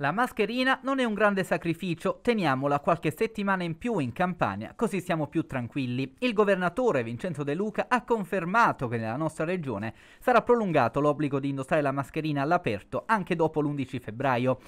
La mascherina non è un grande sacrificio, teniamola qualche settimana in più in campagna, così siamo più tranquilli. Il governatore Vincenzo De Luca ha confermato che nella nostra regione sarà prolungato l'obbligo di indossare la mascherina all'aperto anche dopo l'11 febbraio.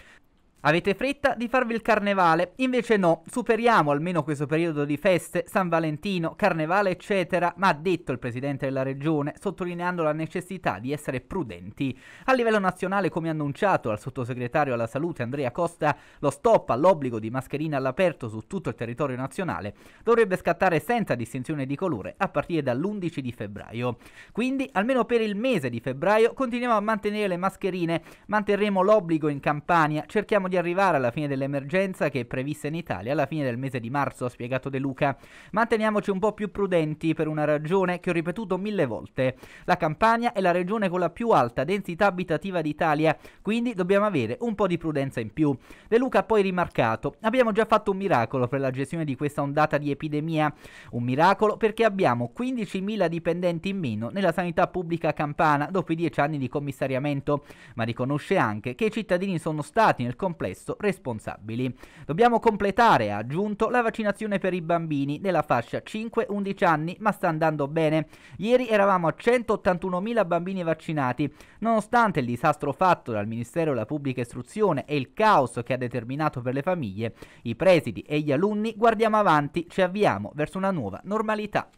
Avete fretta di farvi il carnevale? Invece no, superiamo almeno questo periodo di feste, San Valentino, carnevale eccetera, ma ha detto il presidente della regione, sottolineando la necessità di essere prudenti. A livello nazionale, come annunciato al sottosegretario alla salute Andrea Costa, lo stop all'obbligo di mascherina all'aperto su tutto il territorio nazionale dovrebbe scattare senza distinzione di colore a partire dall'11 di febbraio. Quindi, almeno per il mese di febbraio, continuiamo a mantenere le mascherine, manterremo l'obbligo in campagna, cerchiamo di di arrivare alla fine dell'emergenza che è prevista in Italia alla fine del mese di marzo, ha spiegato De Luca. Ma teniamoci un po' più prudenti per una ragione che ho ripetuto mille volte. La Campania è la regione con la più alta densità abitativa d'Italia, quindi dobbiamo avere un po' di prudenza in più. De Luca ha poi rimarcato: "Abbiamo già fatto un miracolo per la gestione di questa ondata di epidemia, un miracolo perché abbiamo 15.000 dipendenti in meno nella sanità pubblica campana dopo i 10 anni di commissariamento, ma riconosce anche che i cittadini sono stati nel comparto complesso responsabili. Dobbiamo completare, ha aggiunto, la vaccinazione per i bambini della fascia 5-11 anni, ma sta andando bene. Ieri eravamo a 181.000 bambini vaccinati. Nonostante il disastro fatto dal Ministero della Pubblica Istruzione e il caos che ha determinato per le famiglie, i presidi e gli alunni guardiamo avanti, ci avviamo verso una nuova normalità.